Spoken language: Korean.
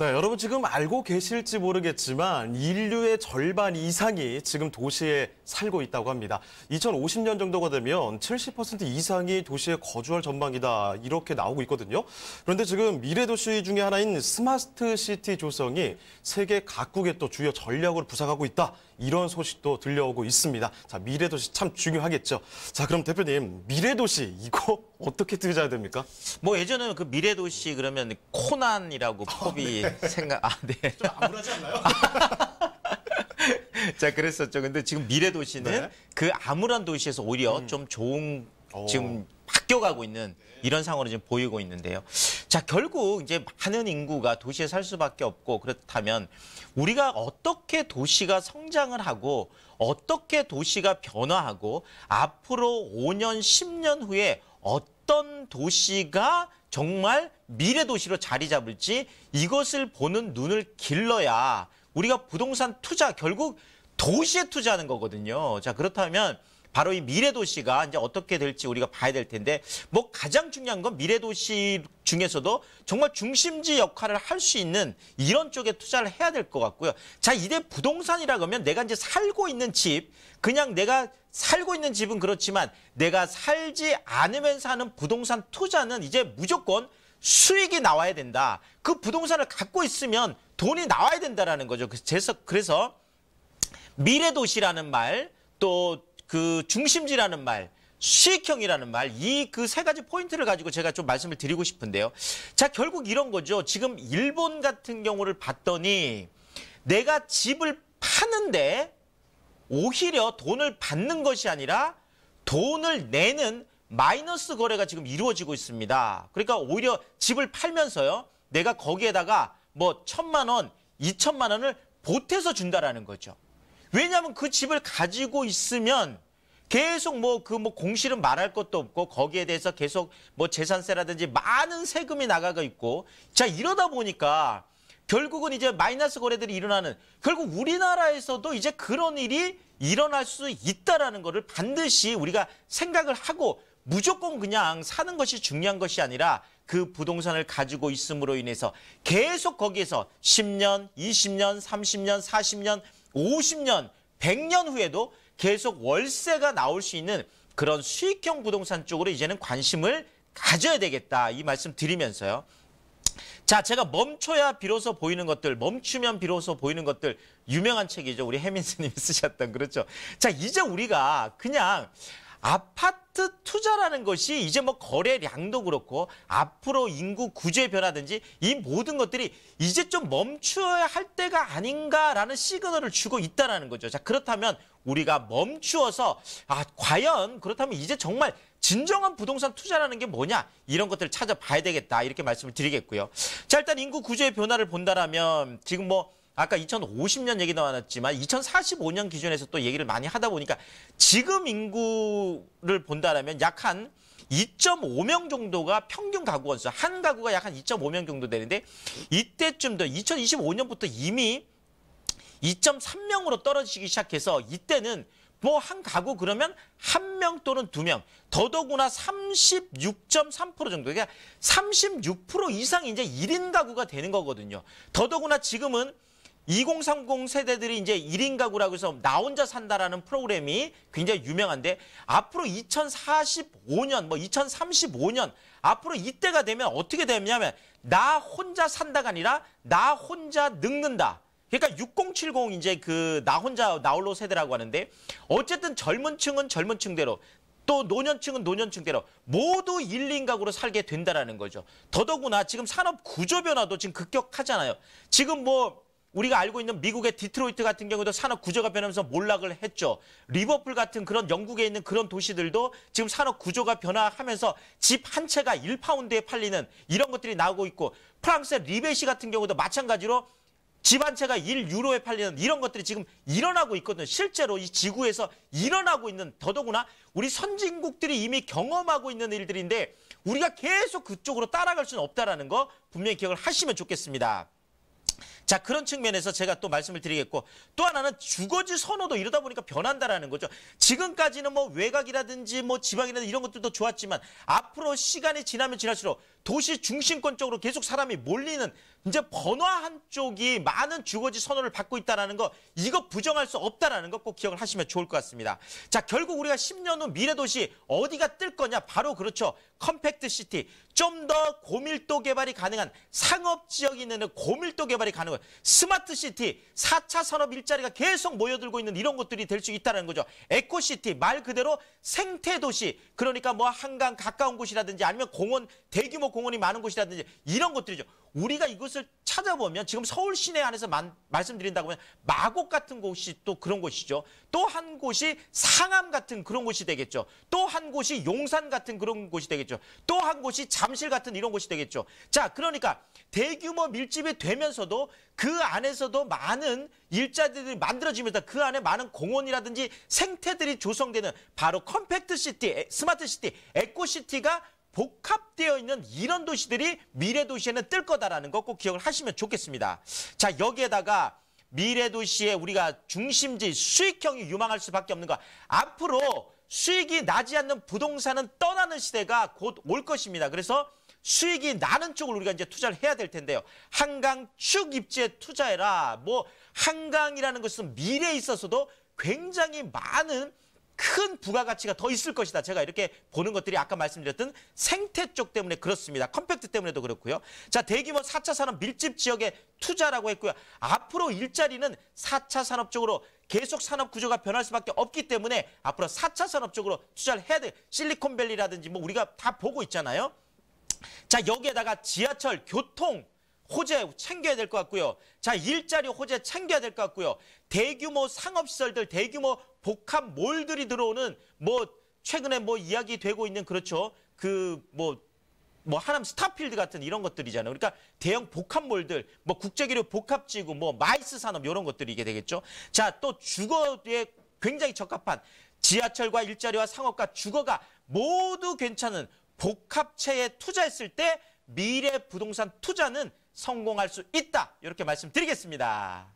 네, 여러분 지금 알고 계실지 모르겠지만 인류의 절반 이상이 지금 도시에 살고 있다고 합니다. 2050년 정도가 되면 70% 이상이 도시에 거주할 전망이다 이렇게 나오고 있거든요. 그런데 지금 미래 도시 중에 하나인 스마트 시티 조성이 세계 각국의 또 주요 전략으로 부상하고 있다 이런 소식도 들려오고 있습니다. 자, 미래도시 참 중요하겠죠. 자, 그럼 대표님, 미래도시 이거 어떻게 들 뜨자야 됩니까? 뭐 예전에는 그 미래도시 그러면 코난이라고 펍이 아, 네. 생각 아, 네. 좀 암울하지 않나요? 자, 그랬었죠. 근데 지금 미래도시는 네. 그 암울한 도시에서 오히려 음. 좀 좋은 지금 어. 바뀌어가고 있는 이런 상황으로 지금 보이고 있는데요. 자, 결국 이제 많은 인구가 도시에 살 수밖에 없고 그렇다면 우리가 어떻게 도시가 성장을 하고 어떻게 도시가 변화하고 앞으로 5년, 10년 후에 어떤 도시가 정말 미래 도시로 자리 잡을지 이것을 보는 눈을 길러야 우리가 부동산 투자 결국 도시에 투자하는 거거든요. 자, 그렇다면 바로 이 미래 도시가 이제 어떻게 될지 우리가 봐야 될 텐데 뭐 가장 중요한 건 미래 도시 중에서도 정말 중심지 역할을 할 수 있는 이런 쪽에 투자를 해야 될 것 같고요. 자, 이제 부동산이라 그러면 내가 이제 살고 있는 집, 그냥 내가 살고 있는 집은 그렇지만 내가 살지 않으면서 하는 부동산 투자는 이제 무조건 수익이 나와야 된다. 그 부동산을 갖고 있으면 돈이 나와야 된다라는 거죠. 그래서 그래서 미래 도시라는 말, 또그 중심지라는 말, 수익형이라는 말, 이 그 세 가지 포인트를 가지고 제가 좀 말씀을 드리고 싶은데요. 자, 결국 이런 거죠. 지금 일본 같은 경우를 봤더니 내가 집을 파는데 오히려 돈을 받는 것이 아니라 돈을 내는 마이너스 거래가 지금 이루어지고 있습니다. 그러니까 오히려 집을 팔면서요. 내가 거기에다가 뭐 천만 원, 이천만 원을 보태서 준다라는 거죠. 왜냐하면 그 집을 가지고 있으면 계속 뭐그뭐 그 뭐 공실은 말할 것도 없고 거기에 대해서 계속 뭐 재산세라든지 많은 세금이 나가고 있고 자 이러다 보니까 결국은 이제 마이너스 거래들이 일어나는 결국 우리나라에서도 이제 그런 일이 일어날 수 있다라는 거를 반드시 우리가 생각을 하고 무조건 그냥 사는 것이 중요한 것이 아니라 그 부동산을 가지고 있음으로 인해서 계속 거기에서 10년, 20년, 30년, 40년 50년, 100년 후에도 계속 월세가 나올 수 있는 그런 수익형 부동산 쪽으로 이제는 관심을 가져야 되겠다 이 말씀 드리면서요. 자, 제가 멈춰야 비로소 보이는 것들, 멈추면 비로소 보이는 것들 유명한 책이죠. 우리 해민 스님이 쓰셨던 그렇죠. 자, 이제 우리가 그냥 아파트 투자라는 것이 이제 뭐 거래량도 그렇고 앞으로 인구 구조의 변화든지 이 모든 것들이 이제 좀 멈추어야 할 때가 아닌가라는 시그널을 주고 있다라는 거죠. 자, 그렇다면 우리가 멈추어서 아, 과연 그렇다면 이제 정말 진정한 부동산 투자라는 게 뭐냐 이런 것들을 찾아봐야 되겠다 이렇게 말씀을 드리겠고요. 자, 일단 인구 구조의 변화를 본다라면 지금 뭐 아까 2050년 얘기 나왔지만 2045년 기준에서 또 얘기를 많이 하다 보니까 지금 인구를 본다라면 약 한 2.5명 정도가 평균 가구 건수, 한 가구가 약 한 2.5명 정도 되는데 이때쯤 더 2025년부터 이미 2.3명으로 떨어지기 시작해서 이때는 뭐 한 가구 그러면 한 명 또는 두 명 더더구나 36.3% 정도 그러니까 36%이상 이제 1인 가구가 되는 거거든요. 더더구나 지금은 2030 세대들이 이제 1인 가구라고 해서 나 혼자 산다라는 프로그램이 굉장히 유명한데 앞으로 2045년 뭐 2035년 앞으로 이때가 되면 어떻게 되냐면 나 혼자 산다가 아니라 나 혼자 늙는다. 그러니까 6070 이제 그 나 혼자 나홀로 세대라고 하는데 어쨌든 젊은 층은 젊은 층대로 또 노년층은 노년층대로 모두 1, 2인 가구로 살게 된다라는 거죠. 더더구나 지금 산업 구조 변화도 지금 급격하잖아요. 지금 뭐 우리가 알고 있는 미국의 디트로이트 같은 경우도 산업 구조가 변하면서 몰락을 했죠. 리버풀 같은 그런 영국에 있는 그런 도시들도 지금 산업 구조가 변화하면서 집 한 채가 1파운드에 팔리는 이런 것들이 나오고 있고 프랑스의 리베시 같은 경우도 마찬가지로 집 한 채가 1유로에 팔리는 이런 것들이 지금 일어나고 있거든요. 실제로 이 지구에서 일어나고 있는 더더구나 우리 선진국들이 이미 경험하고 있는 일들인데 우리가 계속 그쪽으로 따라갈 수는 없다라는 거 분명히 기억을 하시면 좋겠습니다. 자 그런 측면에서 제가 또 말씀을 드리겠고 또 하나는 주거지 선호도 이러다 보니까 변한다라는 거죠. 지금까지는 뭐 외곽이라든지 뭐 지방이라든지 이런 것들도 좋았지만 앞으로 시간이 지나면 지날수록 도시 중심권 쪽으로 계속 사람이 몰리는 이제 번화 한쪽이 많은 주거지 선호를 받고 있다는 거 이거 부정할 수 없다는 거 꼭 기억을 하시면 좋을 것 같습니다. 자 결국 우리가 10년 후 미래도시 어디가 뜰 거냐 바로 그렇죠. 컴팩트 시티 좀 더 고밀도 개발이 가능한 상업지역이 있는 고밀도 개발이 가능한 스마트 시티 4차 산업 일자리가 계속 모여들고 있는 이런 것들이 될 수 있다는 거죠. 에코시티 말 그대로 생태도시 그러니까 뭐 한강 가까운 곳이라든지 아니면 공원 대규모 공원이 많은 곳이라든지 이런 것들이죠. 우리가 이것을 찾아보면 지금 서울 시내 안에서 만, 말씀드린다고 하면 마곡 같은 곳이 또 그런 곳이죠. 또 한 곳이 상암 같은 그런 곳이 되겠죠. 또 한 곳이 용산 같은 그런 곳이 되겠죠. 또 한 곳이 잠실 같은 이런 곳이 되겠죠. 자, 그러니까 대규모 밀집이 되면서도 그 안에서도 많은 일자리들이 만들어지면서 그 안에 많은 공원이라든지 생태들이 조성되는 바로 컴팩트 시티, 스마트 시티, 에코 시티가 복합되어 있는 이런 도시들이 미래 도시에는 뜰 거다라는 거 꼭 기억을 하시면 좋겠습니다. 자, 여기에다가 미래 도시에 우리가 중심지 수익형이 유망할 수밖에 없는 거. 앞으로 수익이 나지 않는 부동산은 떠나는 시대가 곧 올 것입니다. 그래서 수익이 나는 쪽을 우리가 이제 투자를 해야 될 텐데요. 한강 축 입지에 투자해라. 뭐 한강이라는 것은 미래에 있어서도 굉장히 많은 큰 부가가치가 더 있을 것이다. 제가 이렇게 보는 것들이 아까 말씀드렸던 생태 쪽 때문에 그렇습니다. 컴팩트 때문에도 그렇고요. 자 대규모 4차 산업 밀집 지역에 투자라고 했고요. 앞으로 일자리는 4차 산업 쪽으로 계속 산업 구조가 변할 수밖에 없기 때문에 앞으로 4차 산업 쪽으로 투자를 해야 돼. 실리콘밸리라든지 뭐 우리가 다 보고 있잖아요. 자 여기에다가 지하철, 교통, 호재 챙겨야 될 것 같고요. 자 일자리 호재 챙겨야 될 것 같고요. 대규모 상업시설들, 대규모 복합 몰들이 들어오는 뭐 최근에 뭐 이야기 되고 있는 그렇죠. 그 뭐 뭐 하남 스타필드 같은 이런 것들이잖아요. 그러니까 대형 복합몰들, 뭐 국제기류 복합지구, 뭐 마이스 산업 이런 것들이 이게 되겠죠. 자, 또 주거에 굉장히 적합한 지하철과 일자리와 상업과 주거가 모두 괜찮은 복합체에 투자했을 때 미래 부동산 투자는 성공할 수 있다. 이렇게 말씀드리겠습니다.